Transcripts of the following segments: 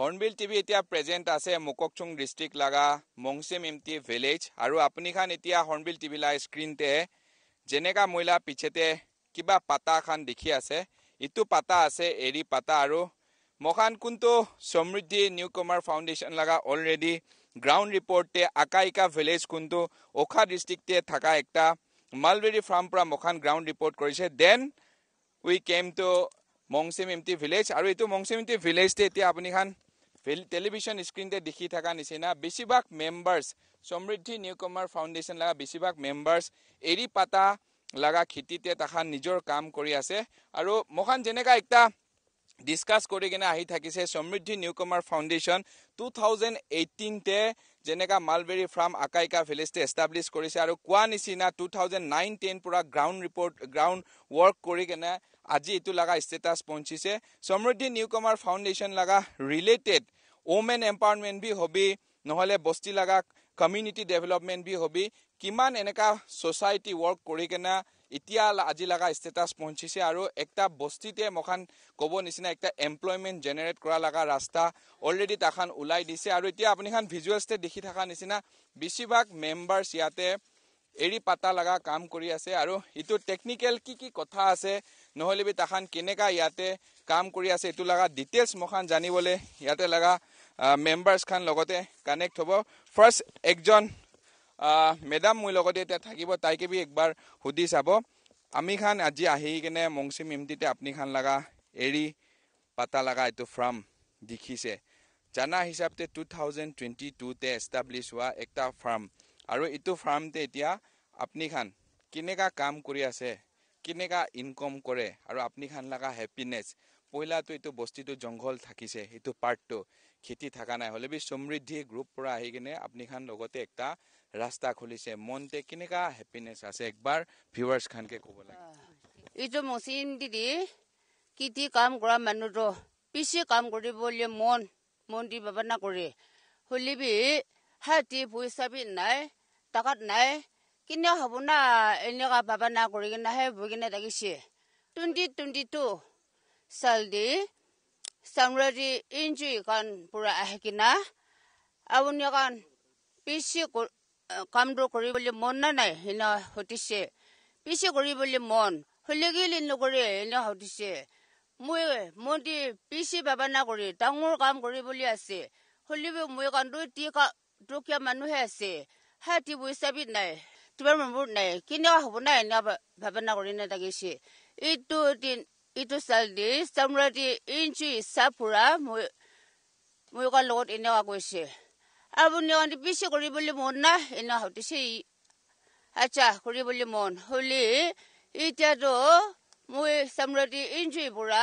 Hornbill TV এতিয়া present আছে মোককচুং district লাগা মংচিম ইমটি ভিলেজ আৰু আপুনিখান এতিয়া হৰ্ণবিল টিভি লাই স্ক্ৰীণতে যেনেকা মইলা পিছতে কিবা পাতাখান দেখি আছে ইটো পাতা আছে এৰি পাতা আৰু মহান কোনটো সমৃদ্ধি নিউ কমাৰ ফাউণ্ডেশ্যন লগা অলৰেডি গ্ৰাউণ্ড ৰিপৰ্টে আকা ইকা ভিলেজ কোনটো ওখা ডিষ্ট্ৰিক্টে থকা এটা মালবেৰী ফাৰ্ম পৰা মখান গ্ৰাউণ্ড ৰিপৰ্ট কৰিছে then we came to Mongchim Imti village আৰু এইটো মংচিম ইমটি টি ভিলেজতে এতিয়া আপুনিখান টেলিভিশ্যন স্ক্ৰীণতে দেখি থকা নিচিনা বেছিভাগ মেম্বাৰ্ছ সমৃদ্ধি নিউ কমাৰ ফাউণ্ডেশ্যন লগা বেছিভাগ মেম্বাৰ্ছ এৰি পাতা লগা খেতিতে তাহান নিজৰ কাম কৰি আছে আৰু মোখান যেনেকুৱা এটা ডিছকাছ কৰি কিনে আহি থাকিছে সমৃদ্ধি new comer foundation two thousand এইটিনতে যেনেকুৱা মালবেৰী ফাৰ্ম আকাইকা ভিলেজটো এষ্টাব্লিছ কৰিছে আৰু কোৱা নিচিনা টু থাউজেণ্ড নাইন টেন পৰা গ্ৰাউণ্ড ৰিপৰ্ট গ্ৰাউণ্ড ৱৰ্ক কৰি কিনে আজি এইটো লগা ষ্টেটাছ পঞ্চিছে সমৃদ্ধি নিউ কমাৰ ফাউণ্ডেশ্যন লগা ৰিলেটেড ওমেন এম্পাৱাৰমেণ্ট বি হবি নহ'লে বস্তি লগা কমিউনিটি ডেভেলপমেণ্ট বি হবি কিমান এনেকুৱা ছ'চাইটি ৱৰ্ক কৰি কেনে এতিয়া আজি লগা ষ্টেটাছ পঞ্চিছে আৰু এটা বস্তিতে মখান ক'ব নিচিনা এটা এমপ্লয়মেণ্ট জেনেৰেট কৰা লগা ৰাস্তা অলৰেডি তাখন ওলাই দিছে আৰু এতিয়া আপুনিখান ভিজুৱেলছতে দেখি থকা নিচিনা বেছিভাগ মেম্বাৰ্ছ ইয়াতে এৰি পাতা লগা কাম কৰি আছে আৰু এইটো টেকনিকেল কি কি কথা আছে নহ'লেবি তাহান কেনেকুৱা ইয়াতে কাম কৰি আছে এইটো লগা ডিটেইলছ মোখান জানিবলৈ ইয়াতে লগা মেম্বাৰ্ছখন লগতে কানেক্ট হ'ব ফাৰ্ষ্ট একজন মেডাম মোৰ লগতে এতিয়া থাকিব তাইকে বি একবাৰ সুধি চাব আমি খান আজি আহি কিনে মংচিম ইমটিতে আপুনি খান লগা এৰি পাতা লগা এইটো ফাৰ্ম দেখিছে জানা হিচাপে টু থাউজেণ্ড টুৱেণ্টি টুতে এষ্টাব্লিছ হোৱা এটা ফাৰ্ম আৰু এইটো ফাৰ্মতে এতিয়া আপনিখান কেনেকা কাম কৰি আছে কেনেকা ইনকম কৰে আৰু আপনিখান লগা হেপিনেছ পইলাটো এইটো বস্তিটো জংঘল থাকিছে এইটো পাৰ্টটো খেতি থকা নাই হ'লে সমৃদ্ধি গ্ৰুপ পৰা আহি কিনে আপনিখান লগতে এটা ৰাস্তা খুলিছে মনতে কেনেকা হেপিনেছ আছে একবাৰ ভিউৱাৰ্ছ খানকে ক'ব লাগে এইটো মচিন দিদি কৃষি কাম কৰা মানুহটো পিছে কাম কৰিবলৈ মন মন দি ভাবনা কৰে হ'লে হাতি ভুই চাবি নাই তাকত নাই কিনে হব না এনেকুৱা বাবা না কৰি কিনে হে বহি কিনে থাকিছে টুৱেণ্টি টুৱেণ্টি টু চাল দি চামৰাজী ইঞ্জুৰি কাৰণ পূৰা আহে কিনা আপুনি কাৰণ পি চি কামটো কৰিবলৈ মন নে নাই সেনে সুধিছে পি চি কৰি বুলি মন হলে গেলি নকৰে এনে সুধিছে মই মই দি পি চি বাবা না কৰি ডাঙৰ কাম কৰিবলৈ আছে হলিও মই কাৰণ দুই টি কা tokia manu hese ha ti bu sabit nai tu ba mu nai kini wa hu nai na ba ba ba na ko ni na da ge shi itu tin itu sal di samra di inchi sapura mu mu ga lot ina wa ko shi abu ni on di bisi ko ri bu li mon na ina ha ti shi acha ko ri bu li mon huli itia do mu samra di inchi bura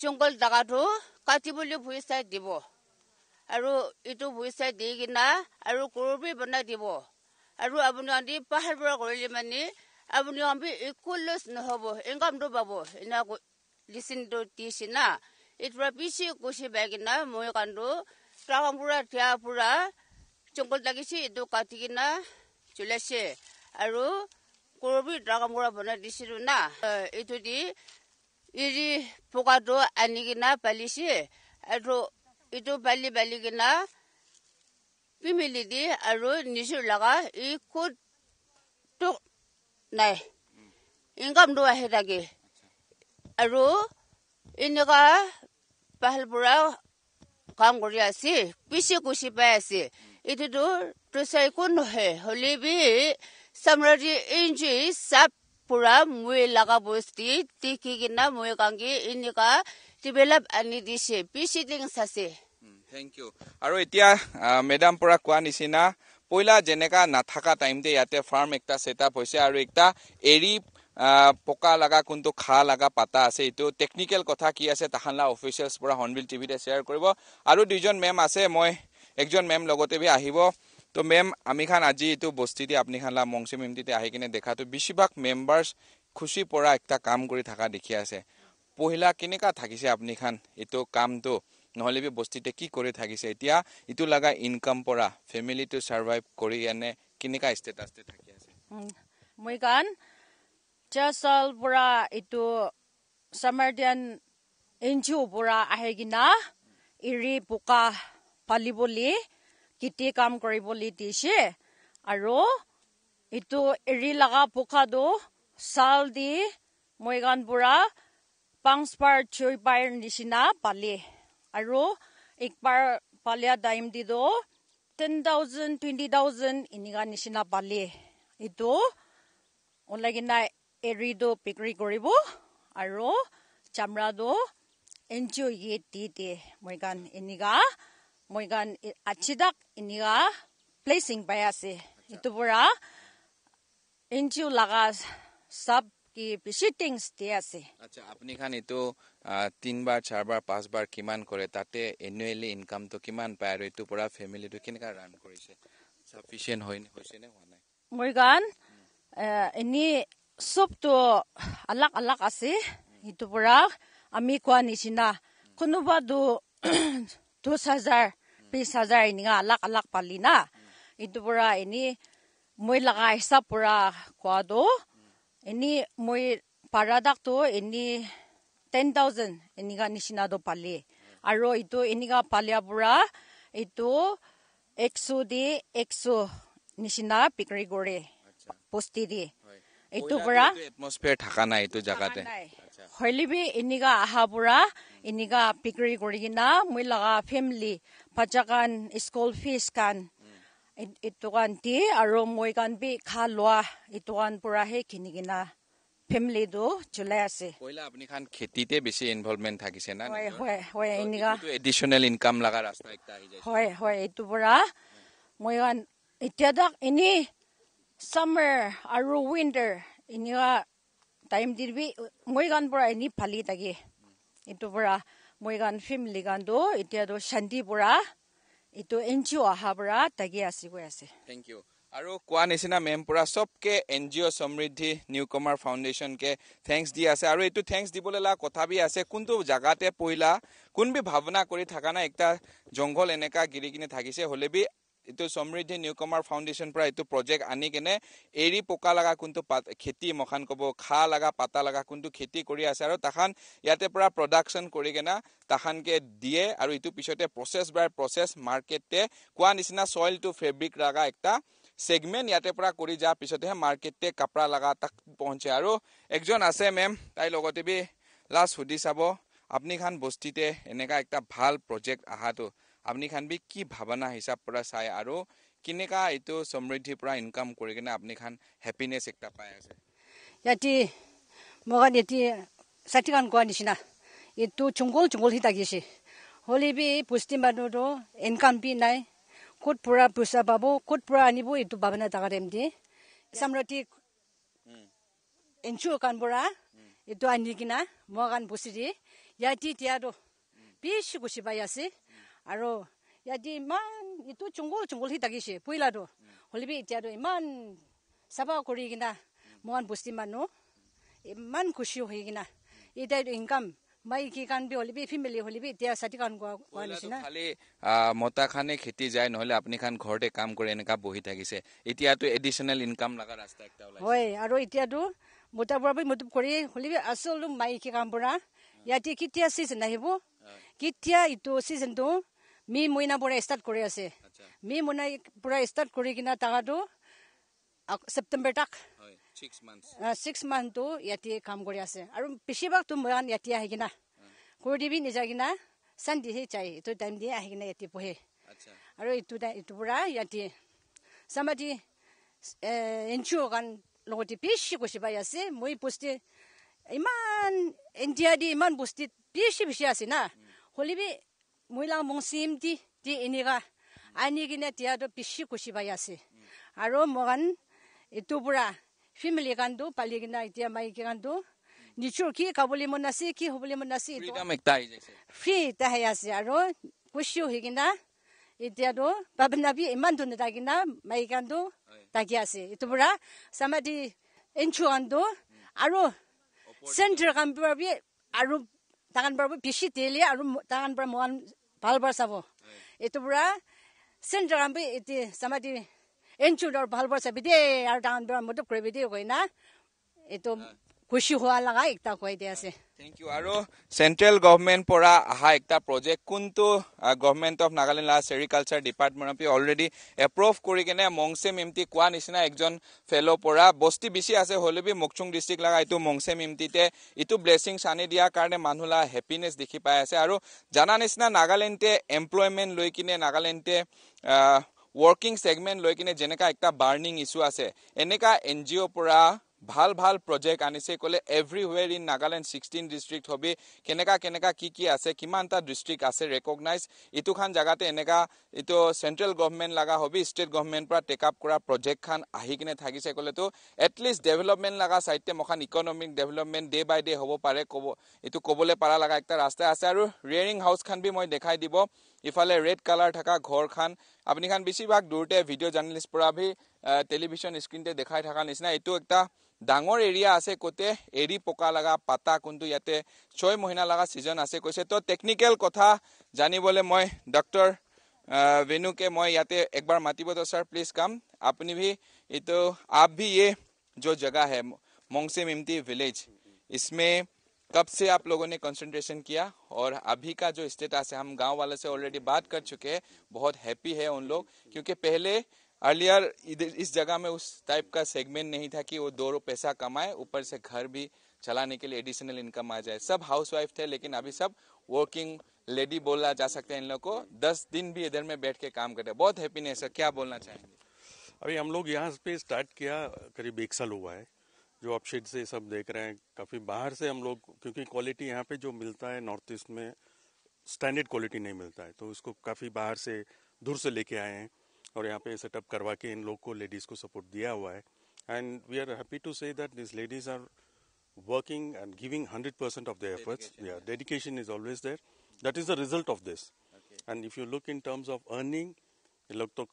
chungol daga do ka ti bu li bu sa di bo আৰু ইটো ভুই চাই দি কিনা আৰু কৰবি বনাই দিব আৰু আপুনি আনি পাহাৰ পৰা কৰিলে মানে আপুনি আমি ইকুৱেলছ নহ'ব ইনকামটো পাব এনেকৈ লিচিনটো দিছে না এইটোৰ পিছি কৈছে বাই কিনা মই কান্দো ট্ৰাম পুৰা ঠিয়া পুৰা চংকল লাগিছে এইটো কাটি কিনা চলাইছে আৰু কৰবি ট্ৰাম পূৰা বনাই দিছিলো না এইটো দি ইৰি পোকাটো আনি কিনা পালিছে আৰু ইটো পালি পালি কিনা পিমিলি দি আৰু নিজৰ লগা ই খুদটো নাই ইনকামটো আহি থাকে আৰু এনেকুৱা পাহাল পৰা কাম কৰি আছে পিচি কুচি পাই আছে এইটোতো তুচাই কোন নহয় হ'লে বি চামৰাজী এনজি চাপ পূৰা মই লগা বস্তি টিকি কিনা মই কাংগি এনেকুৱা ডেভেলপ আনি দিছে পিছিডিং আছে থেংক ইউ আৰু এতিয়া মেডাম পৰা কোৱা নিচিনা পইলা যেনেকা নাথাকা টাইমতে ইয়াতে ফাৰ্ম একটা ছেটআপ হৈছে আৰু একটা এৰি পকা লগা কোনটো খা লগা পাতা আছে এইটো টেকনিকেল কথা কি আছে তাহানলা অফিচিয়েলছ পৰা হৰ্ণবিল টিভিতে শ্বেয়াৰ কৰিব আৰু দুজন মেম আছে মই একজন মেম লগতে বি আহিব তো মেম আমি খান আজি এইটো বস্তিতে আপুনি খানলা মংচিমিমটিতে আহি কিনে দেখাটো বেছিভাগ মেম্বাৰ্ছ খুচি পৰা একটা কাম কৰি থকা দেখি আছে পহিলা কেনেকুৱা থাকিছে আপনিখান এইটো কামটো নহ'লে বি বস্তিতে কি কৰি থাকিছে এতিয়া এইটো লগা ইনকাম পৰা ফেমিলিটো চাৰ্ভাইভ কৰি এনে কেনেকুৱা ষ্টেটাছতে থাকি আছে মই গান চাল পৰা এইটো চামাৰ্ডিয়ান এন জি পৰা আহে কিনা এৰি পোকা পালি বুলি কেতিয়া কাম কৰি বুলি দিছে আৰু এইটো এৰি লগা পোখাটো চাল দি মই গান পৰা পাংসপার ছুই পায়ের নিচিনা পালে আর একবার পালিয়া টাইম দিদ টেন থাউজেন্ড টুয়েন্টি থাউজেন্ড এনেকা নিচিনা পালে এইটো ওলাইকিনা এরি তো বিক্রি করব আর চামড়া এনজিও ইয়ে দি দে মান এনেকা মান আচিদাক এনেকা প্লেসিং পাই আছে এইটোপরা এনজিও লাগা সব কি বেছি টেংছ আছে আচ্ছা আপুনি খান এইটো তিনিবাৰ চাৰিবাৰ পাঁচবাৰ কিমান কৰে তাতে এনুৱেলি ইনকামটো কিমান পায় আৰু এইটোৰ পৰা ফেমিলিটো কেনেকৈ ৰান কৰিছে চাফিচিয়েণ্ট হৈ হৈছেনে হোৱা নাই মই গান এনেই চবটো আলাক আলাক আছে সেইটোৰ পৰা আমি কোৱা নিচিনা কোনোবাটো দহ হাজাৰ বিছ হাজাৰ আলাক আলাক পালি না এইটোৰ পৰা এনেই মই লগা হিচাপ পৰা কোৱাটো এনি মই পাৰাডাকটো এনি টেন থাউজেণ্ড এনেকুৱা নিচিনাটো পালে আৰু এইটো এনেকুৱা পালিয়াৰ পৰা এইটো একশ দি একশ নিচিনা বিক্ৰী কৰে বস্তি দি এইটোৰ পৰা থকা নাই এইটো জেগাতে হলিবি এনেকুৱা অহাৰ পৰা এনেকুৱা বিক্ৰী কৰি কিনা মই লগা ফেমিলি পাঁচাকান স্কুল ফিজ কাণ ইটোকান দি আৰু মই কান বি খা লোৱা ইটোকান পৰা সেই কিনি কিনা ফেমিলিটো চলাই আছে কইলা আপুনি খান খেতিতে বেছি ইনভলভমেণ্ট থাকিছে না হয় হয় হয় এনেকা এডিশ্যনেল ইনকাম লগা ৰাস্তা এটা আহি যায় হয় হয় এইটো পৰা মই গান এতিয়া দক এনি সামাৰ আৰু উইণ্টাৰ এনেকুৱা টাইম দিবি মই গান পৰা এনেই ফালি থাকে ইটো পৰা মই গান ফেমিলি কান এতিয়া এতিয়াতো শান্তি পৰা এইটো এন জি অ অহাৰ পৰা তাকে আছে গৈ আছে থেংক ইউ আৰু কোৱা নিচিনা মেম পৰা চবকে এন জি অ সমৃদ্ধি new comer foundation K thanks দি আছে আৰু এইটো থেংকছ দিবলৈ লা কথা বি আছে কোনটো জাগাতে পৰিলা কোনবি ভাৱনা কৰি থকা নাই একটা জংঘল এনেকা গিৰি কিনে থাকিছে হলেবি এইটো সমৃদ্ধি নিউ কমাৰ ফাউণ্ডেশ্যন পৰা এইটো প্ৰজেক্ট আনি কেনে এৰি পোকা লগা কোনটো খেতি মখান ক'ব খা লগা পাতা লগা কোনটো খেতি কৰি আছে আৰু তাহান ইয়াতে পৰা প্ৰডাকশ্যন কৰি কেনে তাহানকে দিয়ে আৰু এইটো পিছতে প্ৰচেছ বাই প্ৰচেছ মাৰ্কেটে কোৱা নিচিনা চইল টু ফেব্ৰিক লগা এটা চেগমেণ্ট ইয়াতে পৰা কৰি যোৱাৰ পিছতহে মাৰ্কেটে কাপোৰা লগা তাক পহঁচে আৰু একজন আছে মেম তাইৰ লগতে বি লাষ্ট সুধি চাব আপনিখান বস্তিতে এনেকুৱা এটা ভাল প্ৰজেক্ট অহাটো আপনি খান বি কি ভাবনা হিসাব পৰা চাই আৰু কেনেকা এইটো সমৃদ্ধি পৰা ইনকাম কৰি কিনে আপনি খান হেপিনেছ একটা পাই আছে ইয়াতে মগান ইয়াতে চাটি গান কোৱা নিচিনা এইটো চুংগল চুংগল সি তাকিছে হ'লে বি পুষ্টি মানুহটো ইনকাম বি নাই ক'ত পুৰা পইচা পাব ক'ত পুৰা আনিব এইটো ভাবনা থকা টাইম দি চামৰাতি এঞ্চু কাণ পৰা এইটো আনি কিনা মই কাণ পুচি দি ইয়াতে এতিয়াতো বেছি গুচি পাই আছে আৰু ইয়াতে ইমান ইটো চুংগল চুংগল সি দাগিছে পইলাটো হলিবি এতিয়াতো ইমান চাফা কৰি কিনা মন বস্তি মানুহ ইমান খুচি হৈ কিনা এতিয়া ইনকাম মই কি কাৰণ বি হ'লে এতিয়া চাটি কাৰণ কোৱা নিচিনা খেতি যায় নহ'লে আপুনি ঘৰতে কাম কৰে এনেকুৱা বহি থাকিছে এতিয়াতো এডিশ্যনেল ইনকাম লগা ৰাস্তা এটা হয় আৰু এতিয়াতো মতা বুঢ়া বুঢ়ি মতো কৰি হ'লে বি আচলতে কাম বুঢ়া ইয়াতে কেতিয়া চিজন আহিব কেতিয়া ইটো চিজনটো মি মইনা পৰা ষ্টাৰ্ট কৰি আছে মি মইনা পৰা ষ্টাৰ্ট কৰি কিনে টাকাটো ছেপ্টেম্বৰ তাক ছিক্স মান্থটো ইয়াতে কাম কৰি আছে আৰু বেছিভাগ তো মই ইয়াতে আহি কিনা কৰি দিবি নিজা কিনা চানদিহে চাই এইটো টাইম দিয়ে আহি কিনে ইয়াতে পঢ়ে আৰু ইটো এইটো ইটো পৰা ইয়াতে চামাটি এন জি অ' কাৰণ লগতে বেছি কৈছে পাই আছে মই পুষ্টি ইমান ইণ্ডিয়া দি ইমান বস্তিত বেছি বেছি আছে না হ'লিবি মহিলা মংসিম দি দি এনেকুৱা আনি কিনে তিয়াটো পিচি গুচি পাই আছে আৰু মান এইটোৰ পৰা ফেমিলি কাণ্ডো পালি কিনা এতিয়া মাইকী কাণ্ডো নিজৰ কি খাবলৈ মন আছে কি হ'বলৈ মন আছে ফ্ৰী এটা হৈ আছে আৰু কুচিও হৈ কিনে এতিয়াতো বাবে নাভি ইমান ধুনীয়া থাকি না মাইকী কাণ্ডো তাকি আছে এইটোৰ পৰা চামাটি এঞ্চু কাণ্ডো আৰু চেণ্টাৰ কাম আৰু টাঙান বাৰবোৰ বেছি তেলীয়া আৰু টাঙান বাৰ মন ভাল বাৰ চাব এইটো পৰা চেণ্টাৰ এটি চামাতি এনচুৰ ভাল বাৰ চাবি দেই আৰু টাঙান বাৰ মধুৰ কৰিবি দেই কইনা এইটো খুচি হোৱা লগা একটা কৈ দিয়া আছে থেংক ইউ আৰু চেণ্ট্ৰেল গভৰ্ণমেণ্ট পৰা অহা একটা প্ৰজেক্ট কোনটো government of Nagaland last sericulture department of already approve কৰি কিনে মংচেম ইমটি কোৱা নিচিনা এজন ফেল'ৰ পৰা বস্তি বেছি আছে হ'লে বি মুকচুং ডিষ্ট্ৰিক্ট লগা এইটো মংচেম ইমটিতে ইটো ব্লেছিংছ আনি দিয়াৰ কাৰণে মানুহলা হেপিনেছ দেখি পাই আছে আৰু জানা নিচিনা নাগালেণ্ডে এমপ্লয়মেণ্ট লৈ কিনে নাগালেণ্ডে ৱৰ্কিং ছেগমেণ্ট লৈ কিনে যেনেকুৱা বাৰ্ণিং ইছ্যু আছে এনেকুৱা এন জি অ'ৰ পৰা ভাল ভাল প্ৰজেক্ট আনিছে ক'লে everywhere in Nagaland sixteen district হবি কেনেকা কেনেকা কি কি আছে কিমানটা ডিষ্ট্ৰিক্ট আছে ৰেকগনাইজ ইটোখন জেগাতে এনেকুৱা এইটো চেণ্ট্ৰেল গভৰ্ণমেণ্ট লগা হবি ষ্টেট গভৰ্ণমেণ্ট পৰা টেক আপ কৰা প্ৰজেক্টখন আহি কিনে থাকিছে ক'লেতো এটলিষ্ট ডেভেলপমেণ্ট লগা চাইডে মখন economic development day by day হ'ব পাৰে ক'ব এইটো ক'বলৈ পাৰা লগা এটা ৰাস্তা আছে আৰু ৰেয়াৰিং হাউচখন বি মই দেখাই দিব ইফালে ৰেড কালাৰ থকা ঘৰখন আপুনি আপুনিখন বেছিভাগ দূৰতে ভিডিঅ' জাৰ্নেলিষ্ট পৰা আমি টেলিভিশ্যন স্ক্ৰীণতে দেখাই থকা নিচিনা এইটো এটা ডাঙৰ এৰিয়া আছে ক'তে এৰি পকা লগা পাতা কোনটো ইয়াতে ছয় মহিনা লগা ছিজন আছে কৈছে তো টেকনিকেল কথা জানিবলৈ মই ডক্টৰ বেণুকে মই ইয়াতে একবাৰ মাতিব তো ছাৰ প্লিজ কাম আপুনি ভি এইটো আপ ভি এ য'ত জেগা হে মংচিম ইমটি ভিলেজ ইছমে कब से आप लोगों ने कंसंट्रेशन किया और अभी का जो स्टेटस है हम गांव वाले से ऑलरेडी बात कर चुके हैं बहुत हैप्पी है उन लोग क्योंकि पहले अर्लियर इस जगह में उस टाइप का सेगमेंट नहीं था कि वो दो पैसा कमाए ऊपर से घर भी चलाने के लिए एडिशनल इनकम आ जाए सब हाउसवाइफ थे लेकिन अभी सब वर्किंग लेडी बोला जा सकता है इन लोग को दस दिन भी इधर में बैठ के काम करते बहुत हैप्पीनेस है क्या बोलना चाहेंगे अभी हम लोग यहाँ पे स्टार्ट किया करीब एक साल हुआ है जो आप शीट से सब देख रहे हैं काफ़ी बाहर से हम लोग क्योंकि क्वालिटी यहाँ पे जो मिलता है नॉर्थ ईस्ट में स्टैंडर्ड क्वालिटी नहीं मिलता है तो उसको काफ़ी बाहर से दूर से लेके आए हैं और यहाँ पे सेटअप करवा के इन लोग को लेडीज़ को सपोर्ट दिया हुआ है and we are happy to say that this ladies are working and giving hundred percent of the efforts dedication is always there that is the result of this and if you look in terms of earning ये लोग तो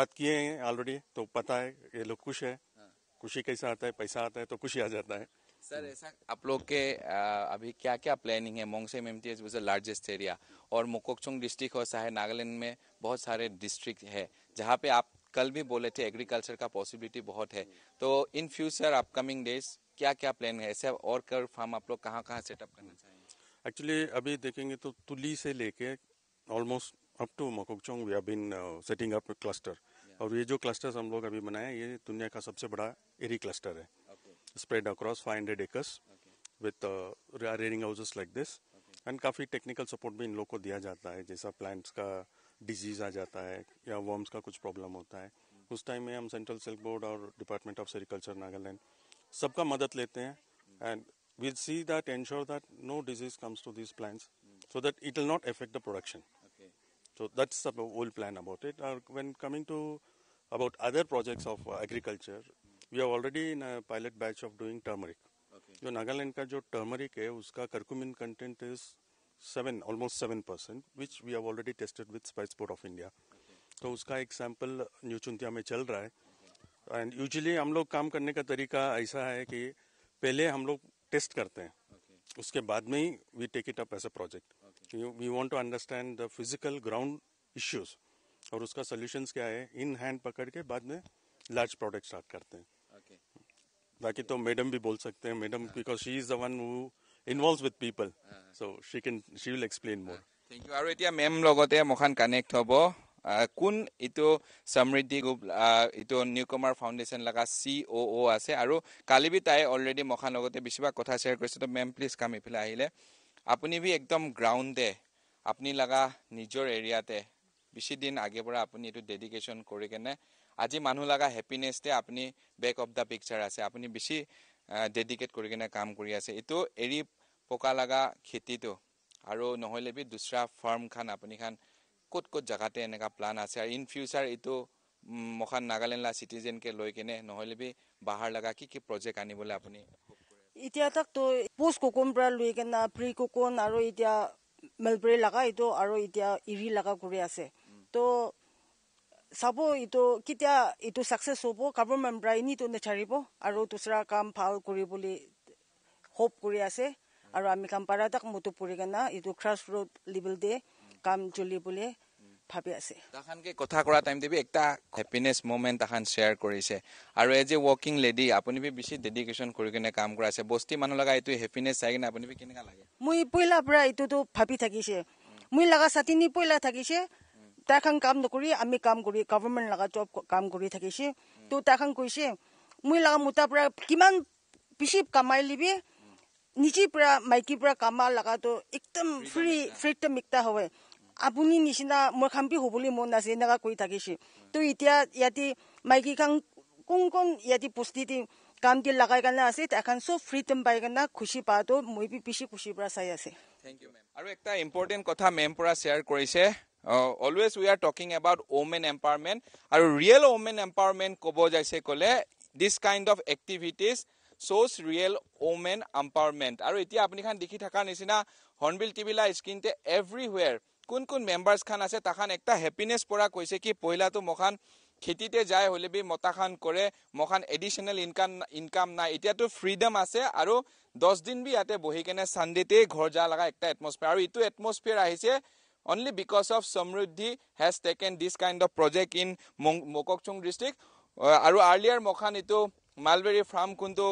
बात किए हैं already तो पता है ये लोग खुश है खुशी कैसा आता है पैसा आता है तो खुशी आ जाता है सर ऐसा आप लोग के अभी क्या क्या प्लानिंग है Mongsem M T S largest area और मोकोकचुंग डिस्ट्रिक्ट और शायद नागालैंड में बहुत सारे डिस्ट्रिक्ट है जहाँ पे आप कल भी बोले थे एग्रीकल्चर का पॉसिबिलिटी बहुत है तो इन फ्यूचर अपकमिंग डेज क्या क्या प्लान है ऐसे और कर फार्म आप लोग कहाँ कहाँ सेटअप करना चाहेंगे एक्चुअली अभी देखेंगे तो तुली से लेके almost up to Mokokchung we have been setting up cluster और ये जो क्लस्टर्स हम लोग अभी बनाए ये दुनिया का सबसे बड़ा एरी क्लस्टर है spread across five hundred acres with uh, rearing like this and काफी टेक्निकल सपोर्ट भी इन लोग को दिया जाता है जैसा प्लांट्स का डिजीज आ जाता है या वर्म्स का कुछ प्रॉब्लम होता है hmm. उस टाइम में हम सेंट्रल सिल्क बोर्ड और डिपार्टमेंट ऑफ सेरिकल्चर नागालैंड सबका मदद लेते हैं and we see that ensure that no disease comes to this plants so that it will not affect the production so that's old plan about it और when coming to about other projects of agriculture we are already in pilot batch of doing turmeric जो नागालैंड का जो turmeric है उसका curcumin content is seven almost seven percent which we have already tested with spice board of India तो उसका एक sample new चुंतिया में चल रहा है एंड यूजली हम लोग काम करने का तरीका ऐसा है कि पहले हम लोग टेस्ट करते हैं okay. उसके बाद में ही we take it up as a project we want to understand the physical ground issues और उसका सोल्यूशन क्या है इन हैंड पकड़ के बाद में लार्ज प्रोडक्ट स्टार्ट करते हैं बाकी तो मैडम भी बोल सकते हैं madam because she is the one who involve with people so she can she will explain more thank you আৰু এতিয়া মেম লগতে মখান কানেক্ট হ'ব কোন এইটো সমৃদ্ধি গ্ৰুপ এইটো নিউ কমাৰ ফাউণ্ডেশ্যন লগা চি অ' অ' আছে আৰু কালি বি তাই অলৰেডি মখান লগতে বেছিভাগ কথা শ্বেয়াৰ কৰিছে তো মেম প্লিজ কাম ইফালে আহিলে আপুনি বি একদম গ্ৰাউণ্ডে আপুনি লগা নিজৰ এৰিয়াতে বেছিদিন আগে পৰা আপুনি এইটো ডেডিকেশ্যন কৰি কেনে আজি মানুহ লগা হেপিনেছতে আপুনি বেক অফ দ্য পিকচাৰ আছে আপুনি বেছি ডেডিকেট কৰি কিনে কাম কৰি আছে এইটো এৰি পকা লগা খেতিটো আৰু নহ'লে বি দুচৰা ফাৰ্মখন আপুনিখন ক'ত ক'ত জেগাতে এনেকুৱা প্লান আছে আৰু ইন ফিউচাৰ এইটো মখান নাগালেণ্ডলা চিটিজেনকে লৈ কিনে নহ'লে বি বাহাৰ লগা কি কি প্ৰজেক্ট আনিবলৈ আপুনি এতিয়া তাক তো পোষ্ট কুকুন পৰা লৈ কিনে প্ৰি কুকুন আৰু এতিয়া মেলপুৰী লগা এইটো আৰু এতিয়া ইৰি লগা কৰি আছে তো চাব এইটো কেতিয়া এইটো ছাকচেছ হ'ব কাৰোবাৰ মেম্বাৰ এনেইটো নেচাৰিব আৰু দুচৰা কাম ভাল কৰি বুলি হোপ কৰি আছে আৰু আমি কাম পাৰা তাক মতো পৰি কেনে এইটো ক্ৰাছ ৰোড লেভেল দিয়ে কাম চলি বুলি ভাবি আছে তাহানকে কথা কৰা টাইম দিবি এটা হেপিনেছ মোমেণ্ট তাহান শ্বেয়াৰ কৰিছে আৰু এজ এ ৱৰ্কিং লেডি আপুনি বি বেছি ডেডিকেশ্যন কৰি কিনে কাম কৰা আছে বস্তি মানুহ লগা এইটো হেপিনেছ চাই কিনে আপুনি বি কেনেকুৱা লাগে মই পইলা পৰা এইটোতো ভাবি থাকিছে মই লগা ছাতিনী পইলা থাকিছে তাইখন কাম নকৰি আমি কাম কৰি গভৰ্ণমেণ্ট লগা জব কাম কৰি থাকিছে তো তাইখন কৈছে মই লগা মোটাৰ পৰা কিমান পিছি কামাই নিবি নিজে পৰা মাইকীৰ পৰা কামা লগাটো একদম ফ্ৰী ফ্ৰীডম একটা হয় আপুনি নিচিনা মই খাম্পি হ'বলৈ মন আছে এনেকুৱা কৰি থাকিছে তো এতিয়া ইয়াতে মাইকীখন কোন কোন ইয়াতে পুষ্টিতে কাম দি লগাই কেনে আছে তাইখন চব ফ্ৰীডম পাই কেনে খুচি পোৱাটো মই বি পিছি খুচিৰ পৰা চাই আছে থেংক ইউ মেম আৰু এটা ইম্পৰ্টেণ্ট কথা মেম পৰা শ্বেয়াৰ কৰিছে always we are talking about women empowerment আৰু ৰিয়েল ওমেন এম্পাৱাৰমেণ্ট ক'ব যাইছে ক'লে দিছ কাইণ্ড অফ এক্টিভিটিজ শ্ব'জ ৰিয়েল ওমেন এম্পাৱাৰমেণ্ট আৰু এতিয়া আপুনিখন দেখি থকাৰ নিচিনা হৰ্ণবিল টিভিলা এভৰি এভৰিৱেৰ কোন কোন মেম্বাৰ্ছখন আছে তাখন এটা হেপিনেছ পৰা কৈছে কি পহিলাটো মখান খেতিতে যায় হ'লে বি মতাখন কৰে মখান এডিশ্যনেল ইনকাম ইনকাম নাই এতিয়াতো ফ্ৰীডম আছে আৰু দহ দিন বি ইয়াতে বহি কেনে ছানডেতেই ঘৰ যা লগা এটা এটমছফেয়াৰ আৰু ইটো এটমছফেয়াৰ আহিছে only because of Samriddhi has taken this kind of project in Mokokchung district আৰু আৰ্লিয়াৰ মখান এইটো মালবেৰী ফাৰ্ম কোনটো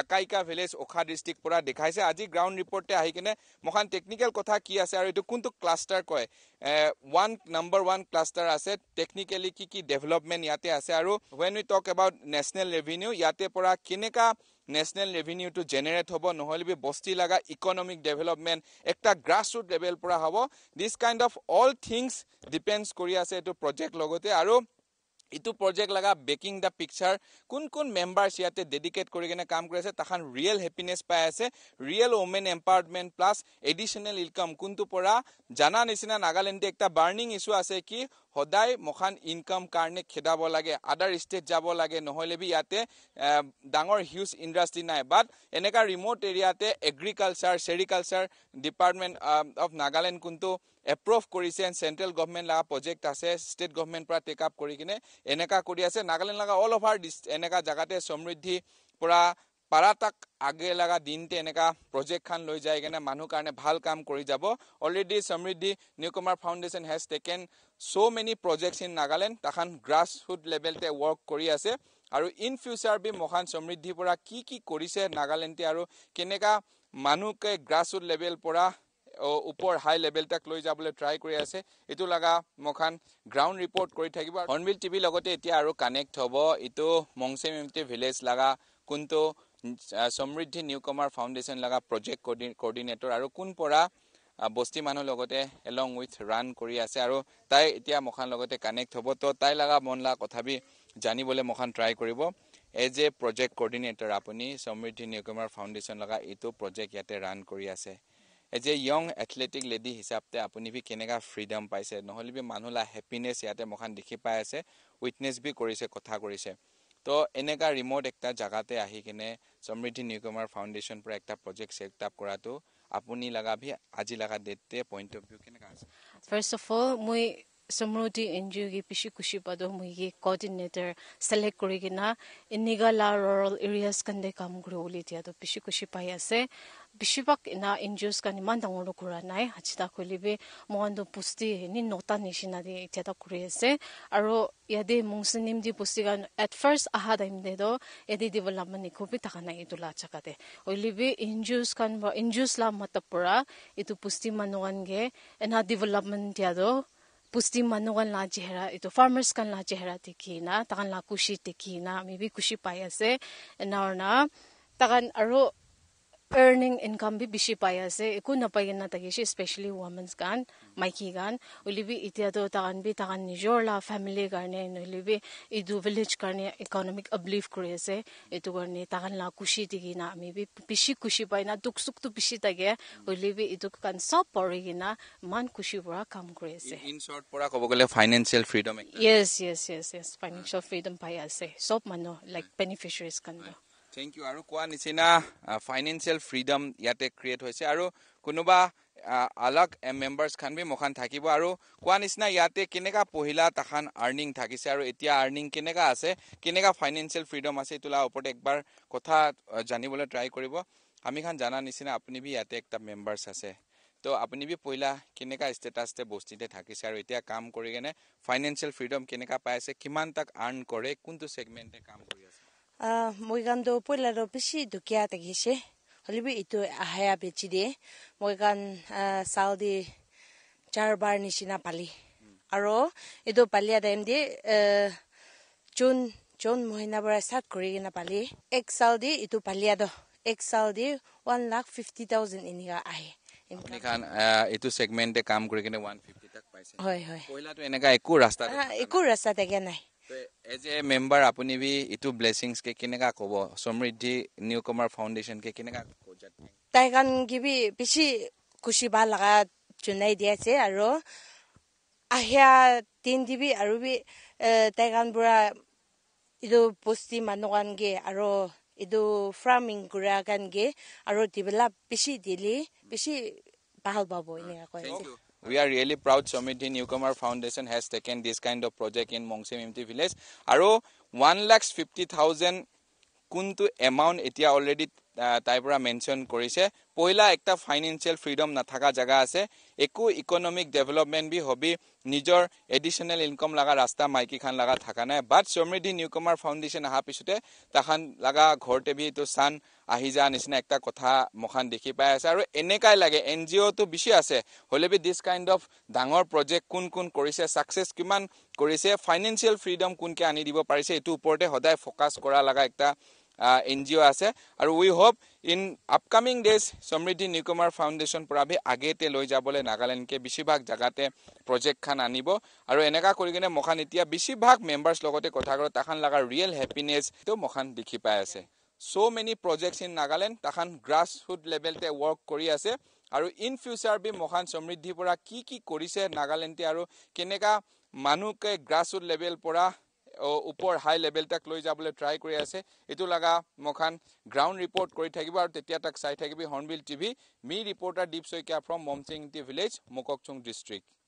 আকাইকা ভিলেজ ওখা ডিষ্ট্ৰিক্ট পৰা দেখাইছে আজি গ্ৰাউণ্ড ৰিপৰ্টে আহি কিনে মখান টেকনিকেল কথা কি আছে আৰু এইটো কোনটো ক্লাষ্টাৰ কয় ওৱান নম্বৰ ওৱান ক্লাষ্টাৰ আছে টেকনিকেলি কি কি ডেভেলপমেণ্ট ইয়াতে আছে আৰু when you talk about national revenue ইয়াতে পৰা কেনেকুৱা নেশ্যনেল ৰেভিনিউটো জেনেৰেট হ'ব নহ'লেবি বস্তি লগা ইকনমিক ডেভেলপমেণ্ট এটা গ্ৰাছৰুট লেভেল পৰা হ'ব this kind of all things depends কৰি আছে এইটো প্ৰজেক্ট লগতে আৰু ইটো প্ৰজেক্ট লগা বেকিং দ্য পিকচাৰ কোন কোন মেম্বাৰ্ছ ইয়াতে ডেডিকেট কৰি কিনে কাম কৰি আছে তাহান ৰিয়েল হেপিনেছ পাই আছে real women empowerment plus additional income কোনটো পৰা জানা নিচিনা নাগালেণ্ডে এটা বাৰ্ণিং ইছ্যু আছে কি সদায় মহান ইনকাম কাৰণে খেদাব লাগে আদাৰ ষ্টেট যাব লাগে নহ'লে বি ইয়াতে ডাঙৰ হিউজ ইণ্ডাষ্ট্ৰী নাই বাট এনেকুৱা ৰিম'ট এৰিয়াতে agriculture sericulture department of Nagaland কোনটো এপ্ৰুভ কৰিছে চেণ্ট্ৰেল গভমেণ্ট লগা প্ৰজেক্ট আছে ষ্টেট গভমেণ্ট পৰা টেক আপ কৰি কিনে এনেকুৱা কৰি আছে নাগালেণ্ড লগা অল অভাৰ এনেকুৱা জেগাতে সমৃদ্ধি পৰা পাৰা তাক আগে লগা দিনতে এনেকা প্ৰজেক্টখন লৈ যায় কেনে মানুহ কাৰণে ভাল কাম কৰি যাব already Samriddhi new foundation has taken so' many projects in Nagaland তাখন গ্ৰাছৰুট লেভেলতে ৱৰ্ক কৰি আছে আৰু ইন ফিউচাৰ বি মহান সমৃদ্ধিৰ পৰা কি কি কৰিছে নাগালেণ্ডে আৰু কেনেকুৱা মানুহকে গ্ৰাছৰুট লেভেল পৰা ওপৰ হাই লেভেল তাক লৈ যাবলৈ ট্ৰাই কৰি আছে এইটো লগা মখান গ্ৰাউণ্ড ৰিপৰ্ট কৰি থাকিব অনবিল টিভিৰ লগতে এতিয়া আৰু কানেক্ট হ'ব এইটো মংচেম এম ভিলেজ লগা কোনটো সমৃদ্ধি নিউ কমাৰ ফাউণ্ডেশ্যন লগা প্ৰজেক্ট কৰ্ডিনেটৰ আৰু কোন পৰা বস্তি মানুহ লগতে এলং উইথ ৰান কৰি আছে আৰু তাই এতিয়া মখান লগতে কানেক্ট হ'ব তো তাই লগা মন লগা কথাবি জানিবলৈ মখান ট্ৰাই কৰিব এজ এ প্ৰজেক্ট কৰ্ডিনেটৰ আপুনি সমৃদ্ধি নিউ কমাৰ ফাউণ্ডেশ্যন লগা এইটো প্ৰজেক্ট ইয়াতে ৰান কৰি আছে as a young athletic lady হিচাপতে আপুনি বি কেনেকুৱা ফ্ৰীডম পাইছে নহ'লে বি মানুহ লা হেপিনেছ ইয়াতে মখান দেখি পাই আছে উইটনেছ বি কৰিছে কথা কৰিছে তো এনেকা ৰিমট একটা জাগাতে আহি কিনে সমৃদ্ধি নিউকমাৰ ফাউণ্ডেশ্যন পৰা এটা প্ৰজেক্ট ছেট আপ কৰাটো আপুনি লগা ভি আজি লগা ডেটতে পইণ্ট অফ ভিউ কেনেকুৱা আছে ফাৰ্ষ্ট অফ অল মই সমৃদ্ধি এন জি অ'ৰ পিছি কুচি পাদো মই কৰ্ডিনেটৰ চিলেক্ট কৰি কিনে ইনিগালা ৰৰেল এৰিয়াজ কাৰণে কাম কৰোঁ বুলি এতিয়া পিছি কুচি পাই আছে বেছিভাগ না এন জি অ'চ কাৰণ ইমান ডাঙৰ কৰা নাই হাজিৰা কৰিলে মহানটো পুষ্টি এনে নটা নিচিনা দি এতিয়া এটা কৰি আছে আৰু ইয়াতে মুংচিনিম দি পুষ্টি কাৰণ এট ফাৰ্ষ্ট অহা টাইমতে এদি দিব লাভ মানে খুবেই থকা নাই এইটো লাজ জেগাতে হলিবি এন জি অ'চ কাৰণ এন জি অ'চ লাভ মাতৰ পৰা এইটো পুষ্টি মানুহ কাৰণে এনে ডেভেলপমেণ্ট দিয়াতো pusti manogal la jehra ito farmers kan la jehra tikhi na tagan la kushi tikhi na mebi kushi payase na na tagan aro earning income bhi bishi pai ase eku na pai na thaki especially women's kan maiki kan uli bhi itia to tan bhi tan nijor la family karne uli bhi idu village karne economic uplift kore ase etu karne tan la khushi digi na ami bhi bishi khushi pai na duk suk tu bishi thage uli bhi idu kan sob pori gina man khushi bra kam kore ase in short pora kobo gele financial freedom yes yes yes yes financial freedom pai ase sob mano like beneficiaries kan thank you আৰু কোৱা নিচিনা financial freedom ইয়াতে create হৈছে আৰু কোনোবা আলাক members খান B মোখান থাকিব আৰু কোৱা নিচিনা ইয়াতে কেনেকুৱা পহিলা তাখান আৰ্নিং থাকিছে আৰু এতিয়া আৰ্নিং কেনেকুৱা আছে কেনেকুৱা ফাইনেন্সিয়েল ফ্ৰীডম আছে এইটোলাৰ ওপৰত একবাৰ কথা জানিবলৈ ট্ৰাই কৰিব আমি খান জানা নিচিনা আপুনি বি ইয়াতে এটা মেম্বাৰ্ছ আছে তো আপুনি বি পহিলা কেনেকুৱা ষ্টেটাছতে বস্তিতে থাকিছে আৰু এতিয়া কাম কৰি কেনে ফাইনেন্সিয়েল ফ্ৰীডম কেনেকুৱা পাই আছে কিমান তাক আৰ্ণ কৰে কোনটো ছেগমেণ্টে কাম কৰি আছে moigando puela ro pisi tu kya ta ge she holibi itu a haya be chi de moigan saudi char bar ni sina pali aro edo palia da emde chun chun moina bara sat kori na pali ek sal di itu palia do ek sal di 1 lakh 50000 ini ga ai আপুনি খান এইটো চেগমেণ্টে কাম কৰি কিনে one fifty তাক পাইছে হয় হয় কয়লাটো এনেকুৱা একো ৰাস্তা একো ৰাস্তা থাকে নাই এজ এ মেম্বাৰ আপুনি বি ইটো ব্লেছিংছ কে কেনেকা ক'ব সমৃদ্ধি নিউ কমাৰ ফাউণ্ডেশ্যন কে কেনেকা তাই কাৰণ কিবি বেছি খুচি ভাল লগা জনাই দিয়া আছে আৰু আহিয়া তিন দিবি আৰু বি তাই কাৰণবোৰা এইটো বস্তি মানুহ কাৰণগে আৰু এইটো ফাৰ্মিং কৰা কাৰণগে আৰু দিবলা বেছি দিলে বেছি ভাল পাব এনেকুৱা কয় we are really proud Samriddhi new comer foundation has taken this kind of project in Mongchim M village আৰু ওৱান লাখ ফিফটি থাউজেণ্ড কোনটো এমাউণ্ট এতিয়া অলৰেডি তাইৰ পৰা মেনশ্যন কৰিছে পহিলা এটা ফাইনেন্সিয়েল ফ্ৰীডম নথকা জেগা আছে একো ইকনমিক ডেভেলপমেণ্ট বি হবি নিজৰ এডিশ্যনেল ইনকম লগা ৰাস্তা মাইকীখান লগা থকা নাই বাট সমৃদ্ধি নিউকমাৰ কমাৰ ফাউণ্ডেশ্যন অহাৰ পিছতে তাহান লগা ঘৰতে বি এইটো চান আহি যা নিচিনা এটা কথা মোখান দেখি পাই আছে আৰু এনেকুৱাই লাগে এন জি অ'টো বেছি আছে হ'লে বি দিছ কাইণ্ড অফ ডাঙৰ প্ৰজেক্ট কোন কোন কৰিছে ছাকচেছ কিমান কৰিছে ফাইনেন্সিয়েল ফ্ৰীডম কোনকৈ আনি দিব পাৰিছে এইটোৰ ওপৰতে সদায় ফ'কাছ কৰা লগা এটা এন জি অ' আছে আৰু we hope in upcoming days Samriddhi newcomer foundation পৰা আমি আগেতে লৈ যাবলৈ নাগালেণ্ডকে বেছিভাগ জেগাতে প্ৰজেক্টখন আনিব আৰু এনেকুৱা কৰি কিনে মখান এতিয়া বেছিভাগ মেম্বাৰ্ছ লগতে কথা কৰোঁ তাহান লগা ৰিয়েল হেপিনেছটো মখান দেখি পাই আছে so' many projects in Nagaland তাহান গ্ৰাছৰুট লেভেলতে ৱৰ্ক কৰি আছে আৰু ইন ফিউচাৰ বি মহান সমৃদ্ধিৰ পৰা কি কি কৰিছে নাগালেণ্ডে আৰু কেনেকুৱা মানুহকে গ্ৰাছৰুট লেভেল পৰা ওপৰ হাই লেভেল তাক লৈ যাবলৈ ট্ৰাই কৰি আছে এইটো লগা মখান গ্ৰাউণ্ড ৰিপৰ্ট কৰি থাকিব আৰু তেতিয়া তাক চাই থাকিবি Hornbill TV me reporter Deep Saikia from Momching T village Mokokchung district